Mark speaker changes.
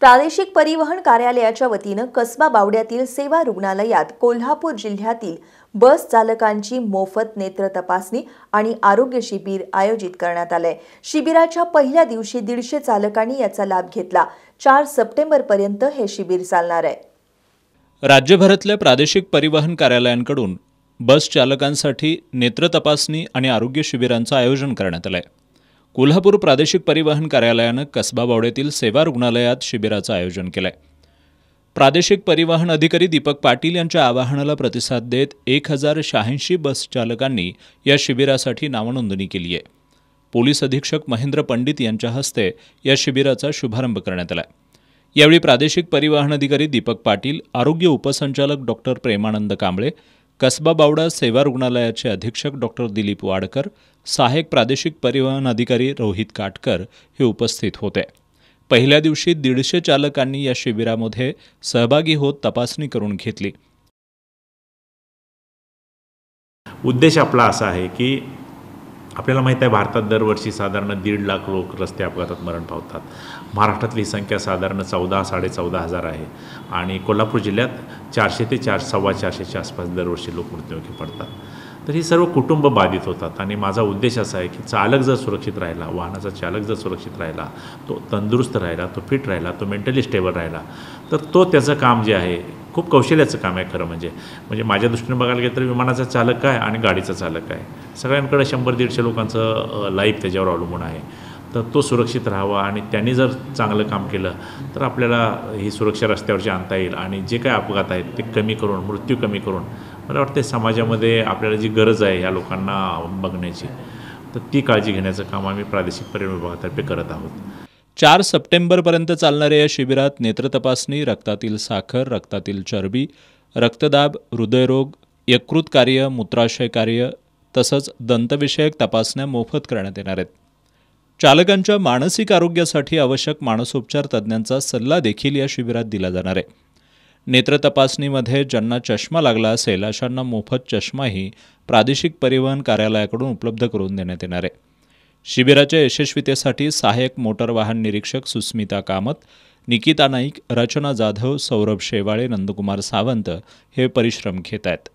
Speaker 1: प्रादेशिक परिवहन कार्यालयाच्या वतीनं कसबा बावड्यातील सेवा रुग्णालयात कोल्हापूर जिल्ह्यातील बस चालकांची मोफत नेत्र तपासणी आणि आरोग्य शिबिर आयोजित करण्यात आलंय शिबिराच्या पहिल्या दिवशी दीडशे चालकांनी याचा लाभ घेतला चार सप्टेंबरपर्यंत हे शिबिर चालणार आहे
Speaker 2: राज्यभरातल्या प्रादेशिक परिवहन कार्यालयांकडून बस चालकांसाठी नेत्र तपासणी आणि आरोग्य शिबिरांचं आयोजन करण्यात आलं आहे कोल्हापूर प्रादेशिक परिवहन कार्यालयानं कसबा बावडेतील सेवा रुग्णालयात शिबिराचं आयोजन केलं प्रादेशिक परिवहन अधिकारी दीपक पाटील यांच्या आवाहनाला प्रतिसाद देत एक हजार शहाऐंशी बस चालकांनी या शिबिरासाठी नावनोंदणी केली आहे पोलीस अधीक्षक महेंद्र पंडित यांच्या हस्ते या शिबिराचा शुभारंभ करण्यात आला यावेळी प्रादेशिक परिवहन अधिकारी दीपक पाटील आरोग्य उपसंचालक डॉक्टर प्रेमानंद कांबळे कसबा बावडा सेवा रुग्णालयाचे अधीक्षक डॉक्टर दिलीप वाडकर सहाय्यक प्रादेशिक परिवहन अधिकारी रोहित काटकर हे उपस्थित होते पहिल्या दिवशी दीडशे चालकांनी या शिबिरामध्ये सहभागी होत तपासणी करून घेतली
Speaker 3: उद्देश आपला असा आहे की आपल्याला माहीत आहे भारतात दरवर्षी साधारण दीड लाख लोक रस्ते अपघातात मरण पावतात महाराष्ट्रातली ही संख्या साधारण चौदा चौदा हजार आहे आणि कोल्हापूर जिल्ह्यात चारशे ते चार सव्वा चारशेच्या आसपास दरवर्षी लोक मृत्युमुखी पडतात तर ही सर्व कुटुंब बाधित होतात आणि माझा उद्देश असा आहे की चालक जर सुरक्षित राहिला वाहनाचा चालक जर सुरक्षित राहिला तो तंदुरुस्त राहिला तो फिट राहिला तो मेंटली स्टेबल राहिला तर तो त्याचं काम जे आहे खूप कौशल्याचं काम आहे खरं म्हणजे म्हणजे माझ्या दृष्टीने बघायला गेलं तर विमानाचा चालक काय आणि गाडीचा चालक काय सगळ्यांकडे शंभर दीडशे लोकांचं लाईफ त्याच्यावर अवलंबून आहे तर तो सुरक्षित राहावा आणि त्यांनी जर चांगलं काम केलं तर आपल्याला ही सुरक्षा रस्त्यावरची आणता येईल आणि जे काय अपघात आहेत ते कमी करून मृत्यू कमी करून मला वाटते समाजामध्ये आपल्याला जी गरज आहे ह्या लोकांना बघण्याची तर ती काळजी घेण्याचं काम आम्ही प्रादेशिक पर्यटन विभागातर्फे करत आहोत चार सप्टेंबरपर्यंत चालणाऱ्या
Speaker 2: या शिबिरात नेत्र तपासणी रक्तातील साखर रक्तातील चरबी रक्तदाब हृदयरोग यकृत कार्य मूत्राशय कार्य तसंच दंतविषयक तपासण्या मोफत करण्यात येणार आहेत चालकांच्या मानसिक आरोग्यासाठी आवश्यक मानसोपचार तज्ज्ञांचा सल्ला देखील या शिबिरात दिला जाणार आहे नेत्र तपासणीमध्ये ज्यांना चष्मा लागला असेल अशांना मोफत चष्माही प्रादेशिक परिवहन कार्यालयाकडून उपलब्ध करून देण्यात येणार आहे शिबिराच्या यशस्वीतेसाठी सहाय्यक मोटर वाहन निरीक्षक सुस्मिता कामत निकिता नाईक रचना जाधव सौरभ शेवाळे नंदकुमार सावंत हे परिश्रम घेत आहेत